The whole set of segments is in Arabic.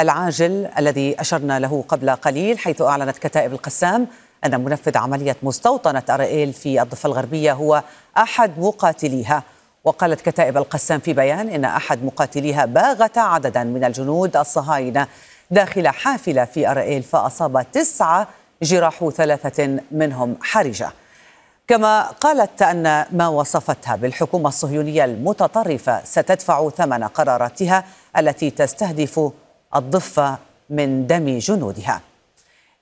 العاجل الذي أشرنا له قبل قليل حيث أعلنت كتائب القسام أن منفذ عملية مستوطنة أرائيل في الضفة الغربية هو أحد مقاتليها وقالت كتائب القسام في بيان إن أحد مقاتليها باغت عددا من الجنود الصهاينة داخل حافلة في أرائيل فأصاب تسعة جراح ثلاثة منهم حرجة كما قالت أن ما وصفتها بالحكومة الصهيونية المتطرفة ستدفع ثمن قراراتها التي تستهدف الضفة من دم جنودها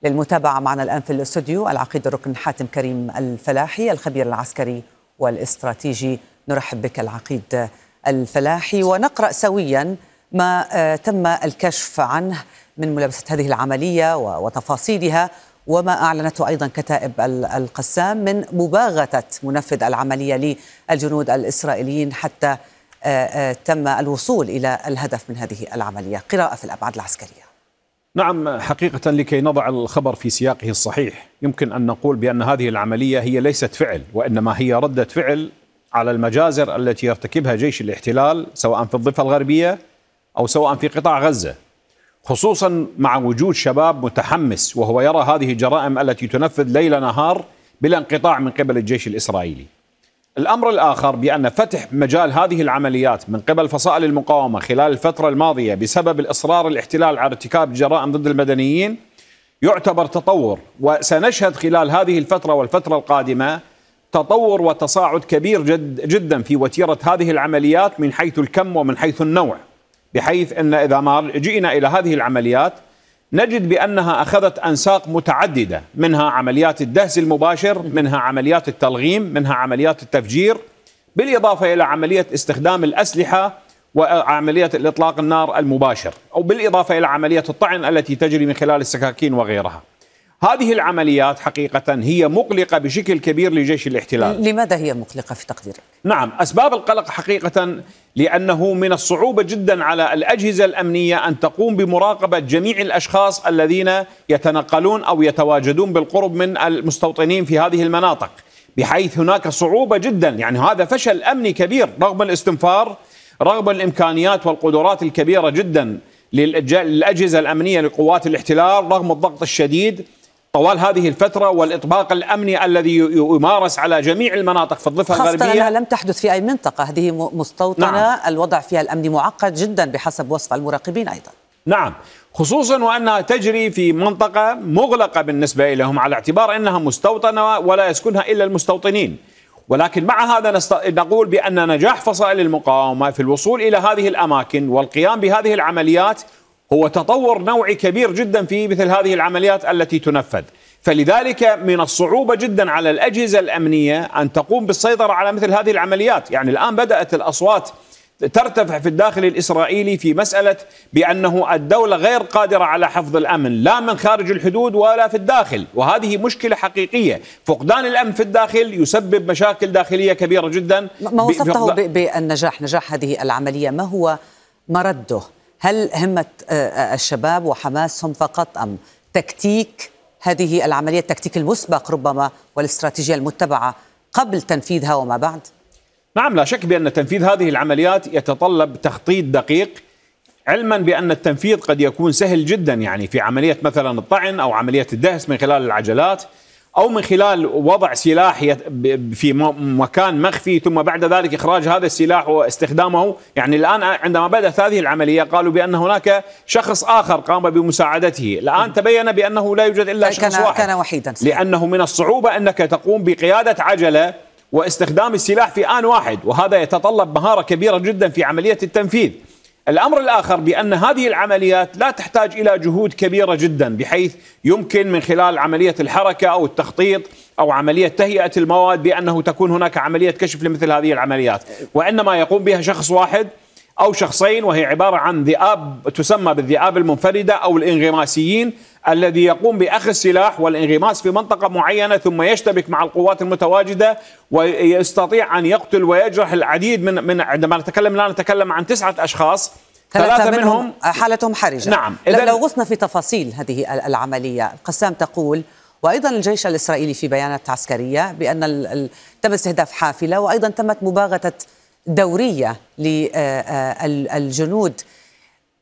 للمتابعة معنا الآن في الاستوديو العقيد الركن حاتم كريم الفلاحي الخبير العسكري والاستراتيجي نرحب بك العقيد الفلاحي ونقرأ سويا ما آه، تم الكشف عنه من ملابسة هذه العملية وتفاصيلها وما أعلنته أيضا كتائب القسام من مباغتة منفذ العملية للجنود الإسرائيليين حتى آه، آه، تم الوصول إلى الهدف من هذه العملية قراءة في الأبعاد العسكرية نعم حقيقة لكي نضع الخبر في سياقه الصحيح يمكن أن نقول بأن هذه العملية هي ليست فعل وإنما هي ردة فعل على المجازر التي يرتكبها جيش الاحتلال سواء في الضفة الغربية أو سواء في قطاع غزة خصوصا مع وجود شباب متحمس وهو يرى هذه الجرائم التي تنفذ ليل نهار بلا انقطاع من قبل الجيش الإسرائيلي الأمر الآخر بأن فتح مجال هذه العمليات من قبل فصائل المقاومة خلال الفترة الماضية بسبب الإصرار الاحتلال على ارتكاب جرائم ضد المدنيين يعتبر تطور وسنشهد خلال هذه الفترة والفترة القادمة تطور وتصاعد كبير جد جدا في وتيرة هذه العمليات من حيث الكم ومن حيث النوع بحيث أن إذا ما جئنا إلى هذه العمليات نجد بانها اخذت انساق متعدده منها عمليات الدهس المباشر، منها عمليات التلغيم، منها عمليات التفجير بالاضافه الى عمليه استخدام الاسلحه وعمليه الاطلاق النار المباشر، او بالاضافه الى عمليه الطعن التي تجري من خلال السكاكين وغيرها. هذه العمليات حقيقة هي مقلقة بشكل كبير لجيش الاحتلال لماذا هي مقلقة في تقديرك؟ نعم أسباب القلق حقيقة لأنه من الصعوبة جدا على الأجهزة الأمنية أن تقوم بمراقبة جميع الأشخاص الذين يتنقلون أو يتواجدون بالقرب من المستوطنين في هذه المناطق بحيث هناك صعوبة جدا يعني هذا فشل أمني كبير رغم الاستنفار رغم الإمكانيات والقدرات الكبيرة جدا للأجهزة الأمنية لقوات الاحتلال رغم الضغط الشديد طوال هذه الفترة والإطباق الأمني الذي يمارس على جميع المناطق في الضفة الغربية خاصة أنها لم تحدث في أي منطقة هذه مستوطنة نعم. الوضع فيها الأمني معقد جدا بحسب وصف المراقبين أيضا نعم خصوصا وانها تجري في منطقه مغلقه بالنسبه لهم على اعتبار انها مستوطنه ولا يسكنها الا المستوطنين ولكن مع هذا نست... نقول بان نجاح فصائل المقاومه في الوصول الى هذه الاماكن والقيام بهذه العمليات هو تطور نوعي كبير جدا في مثل هذه العمليات التي تنفذ فلذلك من الصعوبة جدا على الأجهزة الأمنية أن تقوم بالسيطرة على مثل هذه العمليات يعني الآن بدأت الأصوات ترتفع في الداخل الإسرائيلي في مسألة بأنه الدولة غير قادرة على حفظ الأمن لا من خارج الحدود ولا في الداخل وهذه مشكلة حقيقية فقدان الأمن في الداخل يسبب مشاكل داخلية كبيرة جدا ما وصفته بالنجاح نجاح هذه العملية ما هو مرده هل همة آه، آه، الشباب وحماسهم فقط أم تكتيك هذه العملية التكتيك المسبق ربما والاستراتيجية المتبعة قبل تنفيذها وما بعد؟ نعم لا شك بأن تنفيذ هذه العمليات يتطلب تخطيط دقيق علما بأن التنفيذ قد يكون سهل جدا يعني في عملية مثلا الطعن أو عملية الدهس من خلال العجلات او من خلال وضع سلاح في مكان مخفي ثم بعد ذلك اخراج هذا السلاح واستخدامه يعني الان عندما بدات هذه العمليه قالوا بان هناك شخص اخر قام بمساعدته الان تبين بانه لا يوجد الا شخص كان واحد كان وحيدا لانه من الصعوبه انك تقوم بقياده عجله واستخدام السلاح في ان واحد وهذا يتطلب مهاره كبيره جدا في عمليه التنفيذ الامر الاخر بان هذه العمليات لا تحتاج الى جهود كبيره جدا بحيث يمكن من خلال عمليه الحركه او التخطيط او عمليه تهيئه المواد بانه تكون هناك عمليه كشف لمثل هذه العمليات وانما يقوم بها شخص واحد أو شخصين وهي عبارة عن ذئاب تسمى بالذئاب المنفردة أو الإنغماسيين الذي يقوم بأخذ سلاح والانغماس في منطقة معينة ثم يشتبك مع القوات المتواجدة ويستطيع أن يقتل ويجرح العديد من من عندما نتكلم لا نتكلم عن تسعة أشخاص ثلاثة منهم حالتهم حرجة نعم إذا لو غصنا في تفاصيل هذه العملية القسام تقول وايضا الجيش الاسرائيلي في بيانات عسكريه بان تم استهداف حافله وايضا تمت مباغته دورية للجنود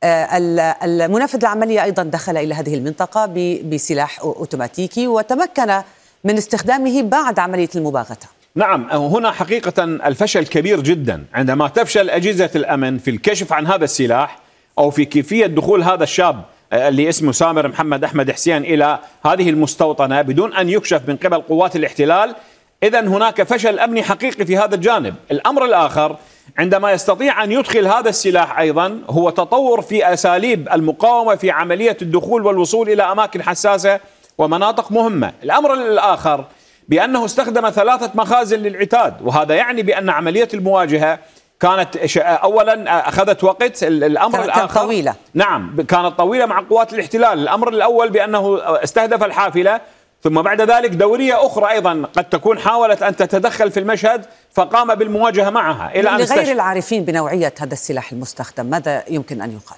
آه، آه، آه، المنافذ العملية أيضا دخل إلى هذه المنطقة بسلاح أوتوماتيكي وتمكن من استخدامه بعد عملية المباغتة نعم هنا حقيقة الفشل كبير جدا عندما تفشل أجهزة الأمن في الكشف عن هذا السلاح أو في كيفية دخول هذا الشاب اللي اسمه سامر محمد أحمد حسين إلى هذه المستوطنة بدون أن يكشف من قبل قوات الاحتلال إذا هناك فشل أمني حقيقي في هذا الجانب الأمر الآخر عندما يستطيع أن يدخل هذا السلاح أيضا هو تطور في أساليب المقاومة في عملية الدخول والوصول إلى أماكن حساسة ومناطق مهمة الأمر الآخر بأنه استخدم ثلاثة مخازن للعتاد وهذا يعني بأن عملية المواجهة كانت اولا اخذت وقت الامر كانت الاخر طويله نعم كانت طويله مع قوات الاحتلال الامر الاول بانه استهدف الحافله ثم بعد ذلك دورية أخرى أيضا قد تكون حاولت أن تتدخل في المشهد فقام بالمواجهة معها إلى أن لغير العارفين بنوعية هذا السلاح المستخدم ماذا يمكن أن يقال؟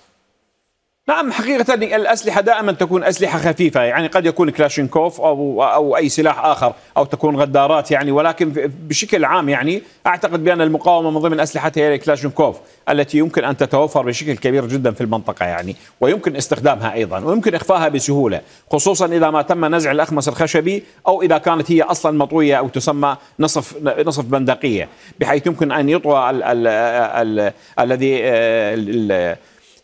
نعم حقيقة الأسلحة دائما تكون أسلحة خفيفة يعني قد يكون كلاشينكوف أو أو أي سلاح آخر أو تكون غدارات يعني ولكن بشكل عام يعني أعتقد بأن المقاومة من ضمن أسلحتها هي كلاشينكوف التي يمكن أن تتوفر بشكل كبير جدا في المنطقة يعني ويمكن استخدامها أيضا ويمكن إخفائها بسهولة خصوصا إذا ما تم نزع الأخمص الخشبي أو إذا كانت هي أصلا مطوية أو تسمى نصف نصف بندقية بحيث يمكن أن يطوى الذي آه،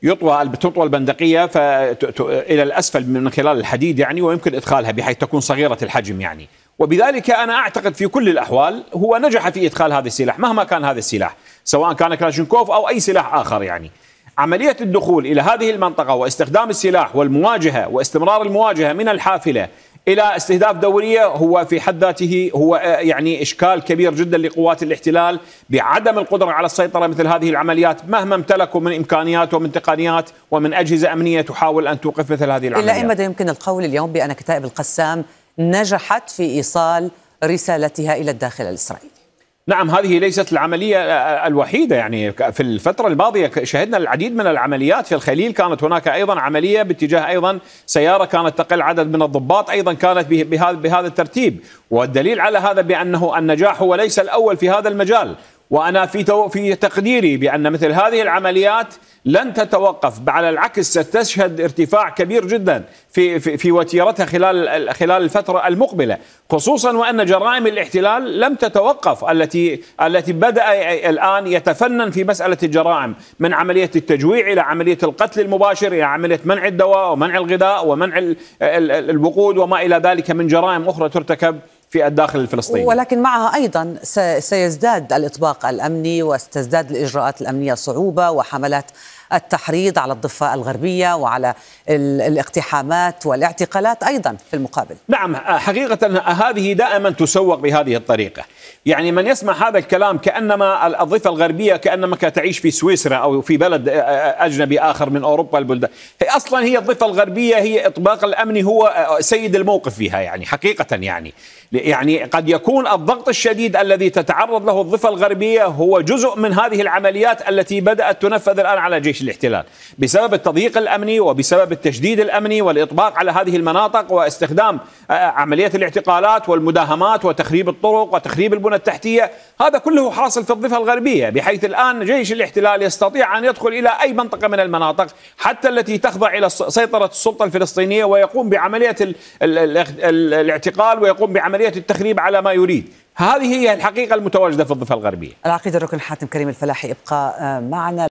يطوى بتطوى البندقيه الى الاسفل من خلال الحديد يعني ويمكن ادخالها بحيث تكون صغيره الحجم يعني وبذلك انا اعتقد في كل الاحوال هو نجح في ادخال هذا السلاح مهما كان هذا السلاح سواء كان كلاشينكوف او اي سلاح اخر يعني عمليه الدخول الى هذه المنطقه واستخدام السلاح والمواجهه واستمرار المواجهه من الحافله الى استهداف دوريه هو في حد ذاته هو آه، يعني اشكال كبير جدا لقوات الاحتلال بعدم القدره على السيطره مثل هذه العمليات مهما امتلكوا من امكانيات ومن تقنيات ومن اجهزه امنيه تحاول ان توقف مثل هذه العمليات. الى اي مدى يمكن القول اليوم بان كتائب القسام نجحت في ايصال رسالتها الى الداخل الاسرائيلي؟ نعم هذه ليست العملية آه، آه، الوحيدة يعني في الفترة الماضية شهدنا العديد من العمليات في الخليل كانت هناك أيضا عملية باتجاه أيضا سيارة كانت تقل عدد من الضباط أيضا كانت بهذا الترتيب والدليل على هذا بأنه النجاح هو ليس الأول في هذا المجال وانا في في تقديري بان مثل هذه العمليات لن تتوقف على العكس ستشهد ارتفاع كبير جدا في في, في وتيرتها خلال خلال الفتره المقبله خصوصا وان جرائم الاحتلال لم تتوقف التي التي بدا الان يتفنن في مساله الجرائم من عمليه التجويع الى عمليه القتل المباشر الى عمليه منع الدواء ومنع الغذاء ومنع الوقود وما الى ذلك من جرائم اخرى ترتكب في الداخل الفلسطيني ولكن معها أيضا سيزداد الإطباق الأمني وستزداد الإجراءات الأمنية صعوبة وحملات التحريض على الضفة الغربية وعلى الاقتحامات والاعتقالات أيضا في المقابل نعم حقيقة هذه دائما تسوق بهذه الطريقة يعني من يسمع هذا الكلام كأنما الضفة الغربية كأنما تعيش في سويسرا أو في بلد أجنبي آخر من أوروبا البلدان أصلا هي الضفة الغربية هي إطباق الأمن هو سيد الموقف فيها يعني حقيقة يعني يعني قد يكون الضغط الشديد الذي تتعرض له الضفة الغربية هو جزء من هذه العمليات التي بدأت تنفذ الآن على جيش الاحتلال بسبب التضييق الامني وبسبب التشديد الامني والاطباق على هذه المناطق واستخدام آه، آه، عمليه الاعتقالات والمداهمات وتخريب الطرق وتخريب البنى التحتيه، هذا كله حاصل في الضفه الغربيه بحيث الان جيش الاحتلال يستطيع ان يدخل الى اي منطقه من المناطق حتى التي تخضع الى سيطره السلطه الفلسطينيه ويقوم بعمليه الاعتقال ويقوم بعمليه التخريب على ما يريد. هذه هي الحقيقه المتواجده في الضفه الغربيه. العقيد الركن حاتم كريم الفلاحي ابقى آه، معنا